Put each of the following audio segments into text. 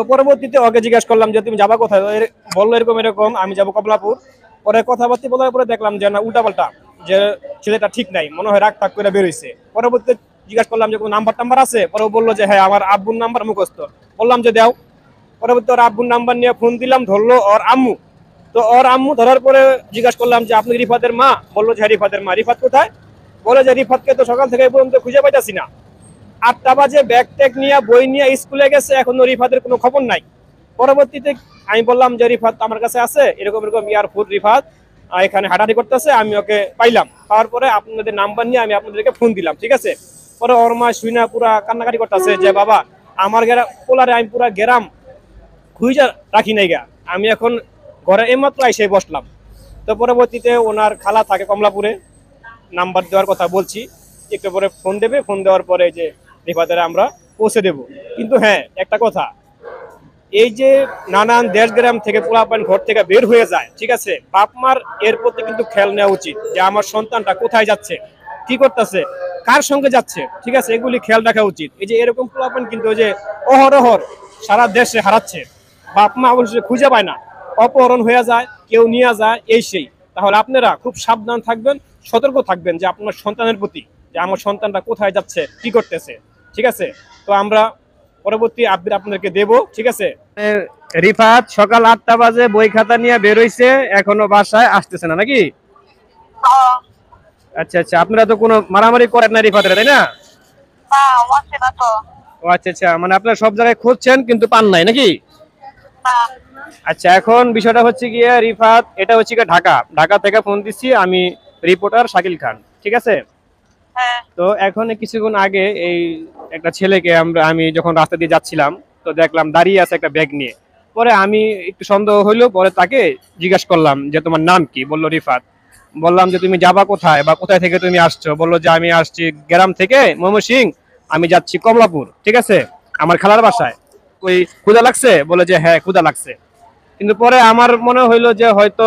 তো পরবর্তীতে ওকে জিজ্ঞেস করলাম যে তুমি যাবা কোথায় বললো এরকম এরকম আমি যাবো কমলাপুর পরে কথাবার্তা বলার পরে দেখলাম যে না উল্টাপাল্টা যে ছেলেটা ঠিক নাই মনে হয় রাগ থাক করে বেরোইছে পরবর্তীতে জিজ্ঞেস করলাম যে কোনো নাম্বার টাম্বার আছে পরে বললো যে হ্যাঁ আমার আব্বুর নাম্বার মুখস্থ বললাম যে দাও পরবর্তী ওর আব্বুর নাম্বার নিয়ে ফোন দিলাম ধরলো ওর আম্মু তো ওর আম্মু ধরার পরে জিজ্ঞেস করলাম যে আপনি রিফাতের মা বললো যে হ্যাঁ রিফাতের মা রিফাত কোথায় বলে যে রিফাতকে তো সকাল থেকে পর্যন্ত খুঁজে পাইতাছি না আটটা বাজে ব্যাগ ট্যাগ নিয়ে বই নিয়ে স্কুলে গেছে এখনো রিফাতের কোনো খবর নাই পরবর্তীতে আমি বললাম যে রিফাত আমার কাছে আছে এরকম এরকম ইয়ারফুট রিফাত এখানে হাঁটাহাটি করতেছে আমি ওকে পাইলাম পাওয়ার পরে আপনাদের নাম্বার নিয়ে আমি আপনাদেরকে ফোন দিলাম ঠিক আছে পরে ওর মা শুইনা পুরা কান্নাকাটি করতেছে যে বাবা আমার গেরা পোলারে আমি পুরা গেরাম খুঁজে রাখি নাই গা আমি এখন ঘরে এইমাত্র এসে বসলাম তো পরবর্তীতে ওনার খালা থাকে কমলাপুরে নাম্বার দেওয়ার কথা বলছি একটু পরে ফোন দেবে ফোন দেওয়ার পরে যে রেফাদারে আমরা পৌঁছে দেব কিন্তু হ্যাঁ একটা কথা এই যে নানান দেশ গ্রাম থেকে পোলাপান ঘর থেকে বের হয়ে যায় ঠিক আছে বাপ মার এর প্রতি কিন্তু খেয়াল নেওয়া উচিত যে আমার সন্তানটা কোথায় যাচ্ছে কি করতেছে কার সঙ্গে যাচ্ছে ঠিক আছে এগুলি খেয়াল রাখা উচিত এই যে এরকম পোলাপান কিন্তু যে অহরহর সারা দেশে হারাচ্ছে বাপ মা অবশ্যই খুঁজে পায় না অপহরণ হয়ে যায় কেউ নিয়ে যায় এই সেই তাহলে আপনারা খুব সাবধান থাকবেন সতর্ক থাকবেন যে আপনার সন্তানের প্রতি যে আমার সন্তানটা কোথায় যাচ্ছে কি করতেছে ঠিক আছে তো আমরা পরবর্তী আপডেট আপনাদেরকে দেব ঠিক আছে রিফাত সকাল আটটা বাজে বই খাতা নিয়ে বেরোইছে এখনো বাসায় আসতেছে না নাকি হ্যাঁ। আচ্ছা আচ্ছা আপনারা তো কোনো মারামারি করেন না রিফাতের তাই না হ্যাঁ, ও আচ্ছা আচ্ছা মানে আপনারা সব জায়গায় খুঁজছেন কিন্তু পান নাই নাকি হ্যাঁ। আচ্ছা এখন বিষয়টা হচ্ছে গিয়ে রিফাত এটা হচ্ছে গিয়ে ঢাকা ঢাকা থেকে ফোন দিচ্ছি আমি রিপোর্টার শাকিল খান ঠিক আছে হ্যাঁ। তো এখন কিছুক্ষণ আগে এই একটা ছেলেকে আমরা আমি যখন রাস্তা দিয়ে যাচ্ছিলাম তো দেখলাম দাঁড়িয়ে আছে একটা ব্যাগ নিয়ে পরে আমি একটু সন্দেহ হইলো পরে তাকে জিজ্ঞাসা করলাম যে তোমার নাম কি বললো রিফাত বললাম যে তুমি যাবা কোথায় বা কোথায় থেকে তুমি আসছো বললো যে আমি আসছি গ্রাম থেকে মোহাম্মদ সিং আমি যাচ্ছি কমলাপুর ঠিক আছে আমার খেলার বাসায় ওই ক্ষুদা লাগছে বলে যে হ্যাঁ ক্ষুদা লাগছে কিন্তু পরে আমার মনে হইলো যে হয়তো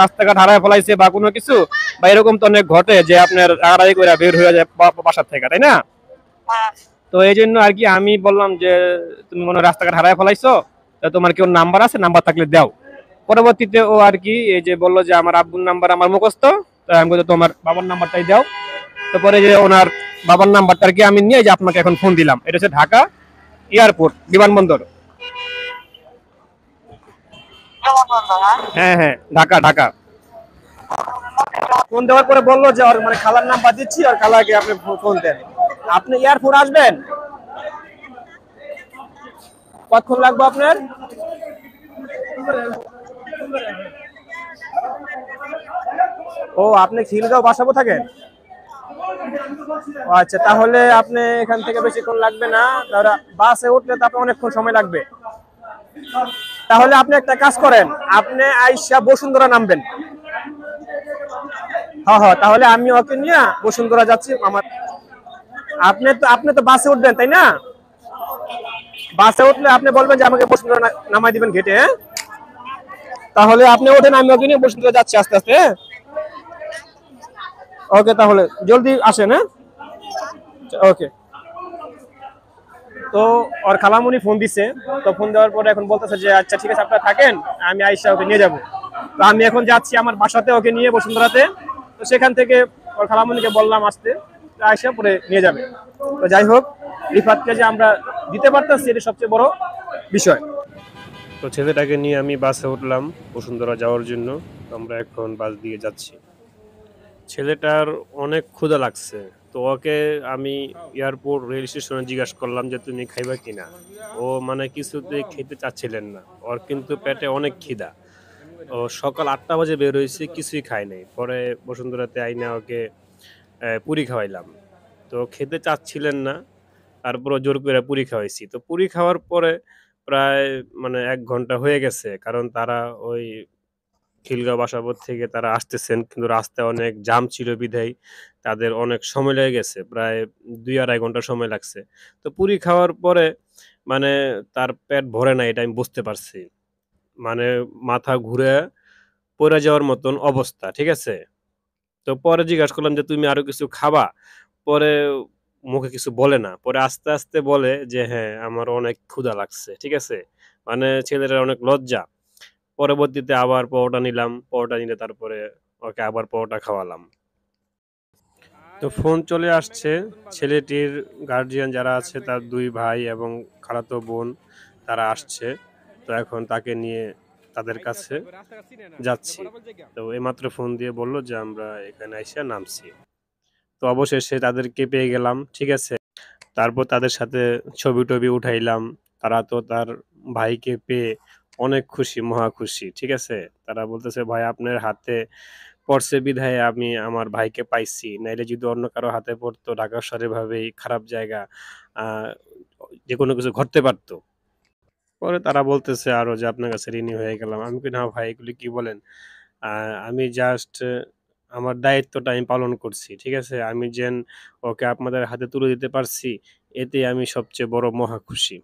রাস্তাঘাট হারায় ফেলাইছে বা কোনো কিছু বা এরকম তো অনেক ঘটে যে আপনার আড়াই করে বের হয়ে যায় বাসার থেকে তাই না হ্যাঁ। তো এই জন্য আর কি আমি বললাম যে তুমি মনে রাস্তাঘাট হারায় ফেলাইছো তোমার কেউ নাম্বার আছে নাম্বার থাকলে দাও পরবর্তীতে ও আর কি এই যে বললো যে আমার আব্বুর নাম্বার আমার মুখস্থ তাই আমি বলতো তোমার বাবার নাম্বারটাই দাও তো পরে যে ওনার বাবার নাম্বারটা আর কি আমি নিয়ে যে আপনাকে এখন ফোন দিলাম এটা হচ্ছে ঢাকা এয়ারপোর্ট বিমানবন্দর হ্যাঁ হ্যাঁ ঢাকা ঢাকা ফোন দেওয়ার পরে বললো যে ওর মানে খালার নাম্বার দিচ্ছি আর খালাকে আপনি ফোন দেন আপনি এয়ারপোর্ট আসবেন কতক্ষণ লাগবে আপনার ও আপনি খিলগাঁও বাসাবো থাকেন আচ্ছা তাহলে আপনি এখান থেকে বেশিক্ষণ লাগবে না বাসে উঠলে তো আপনার অনেকক্ষণ সময় লাগবে তাহলে আপনি একটা কাজ করেন আপনি আইসা বসুন্ধরা নামবেন হ্যাঁ হ্যাঁ তাহলে আমি ওকে নিয়ে বসুন্ধরা যাচ্ছি আমার আপনি তো আপনি তো বাসে উঠবেন তাই না বাসে উঠলে আপনি বলবেন যে আমাকে বসুন্ধরা নামাই দিবেন গেটে হ্যাঁ? তাহলে আপনি ওঠেন আমি ওকে নিয়ে বসুন্ধরা যাচ্ছি আস্তে আস্তে হ্যাঁ? ওকে তাহলে জলদি আসেন হ্যাঁ ওকে তো ওর খালামুনি ফোন দিছে তো ফোন দেওয়ার পরে এখন বলতেছে যে আচ্ছা ঠিক আছে আপনারা থাকেন আমি আইসা ওকে নিয়ে যাব তো আমি এখন যাচ্ছি আমার বাসাতে ওকে নিয়ে বসুন্ধরাতে তো সেখান থেকে ওর খালামুনিকে বললাম আসতে আইসা পরে নিয়ে যাবে তো যাই হোক রিফাতকে যে আমরা দিতে পারতাম এটা সবচেয়ে বড় বিষয় তো ছেলেটাকে নিয়ে আমি বাসে উঠলাম বসুন্ধরা যাওয়ার জন্য আমরা এখন বাস দিয়ে যাচ্ছি ছেলেটার অনেক ক্ষুধা লাগছে তো ওকে আমি এয়ারপোর্ট রেল স্টেশনে জিজ্ঞাসা করলাম যে তুমি খাইবা কিনা ও মানে কিছুতে খেতে চাচ্ছিলেন না ওর কিন্তু পেটে অনেক খিদা ও সকাল আটটা বাজে বের হয়েছে কিছুই খায় নাই পরে বসুন্ধরাতে আইনা ওকে পুরি খাওয়াইলাম তো খেতে চাচ্ছিলেন না তারপরে জোর করে পুরি খাওয়াইছি তো পুরি খাওয়ার পরে প্রায় মানে এক ঘন্টা হয়ে গেছে কারণ তারা ওই খিলগাঁও বাসাবর থেকে তারা আসতেছেন কিন্তু রাস্তায় অনেক জাম ছিল বিধায় তাদের অনেক সময় লেগে গেছে প্রায় দুই আড়াই ঘন্টা সময় লাগছে তো পুরি খাওয়ার পরে মানে তার পেট ভরে না এটা আমি বুঝতে পারছি মানে মাথা ঘুরে পড়ে যাওয়ার মতন অবস্থা ঠিক আছে তো পরে জিজ্ঞাসা করলাম যে তুমি আরো কিছু খাবা পরে মুখে কিছু বলে না পরে আস্তে আস্তে বলে যে হ্যাঁ আমার অনেক ক্ষুধা লাগছে ঠিক আছে মানে ছেলেরা অনেক লজ্জা পরবর্তীতে আবার পরোটা নিলাম পরোটা নিলে তারপরে ওকে আবার পরোটা খাওয়ালাম তো ফোন চলে আসছে ছেলেটির গার্জিয়ান যারা আছে তার দুই ভাই এবং খালাতো বোন তারা আসছে তো এখন তাকে নিয়ে তাদের কাছে যাচ্ছি তো এইমাত্র ফোন দিয়ে বলল যে আমরা এখানে আইসে নামছি তো অবশেষে তাদেরকে পেয়ে গেলাম ঠিক আছে তারপর তাদের সাথে ছবি টবি উঠাইলাম তারা তো তার ভাইকে পেয়ে অনেক খুশি মহা খুশি ঠিক আছে তারা বলতেছে ভাই আপনার হাতে পড়ছে বিধায় আমি আমার ভাইকে পাইছি নাইলে যদি অন্য কারো হাতে পড়তো ঢাকা শহরেভাবেই খারাপ জায়গা যে কোনো কিছু ঘটতে পারতো পরে তারা বলতেছে আরও যে আপনার কাছে ঋণী হয়ে গেলাম আমি কি না ভাই এগুলি কী বলেন আমি জাস্ট আমার দায়িত্বটা আমি পালন করছি ঠিক আছে আমি যেন ওকে আপনাদের হাতে তুলে দিতে পারছি এতে আমি সবচেয়ে বড় মহা খুশি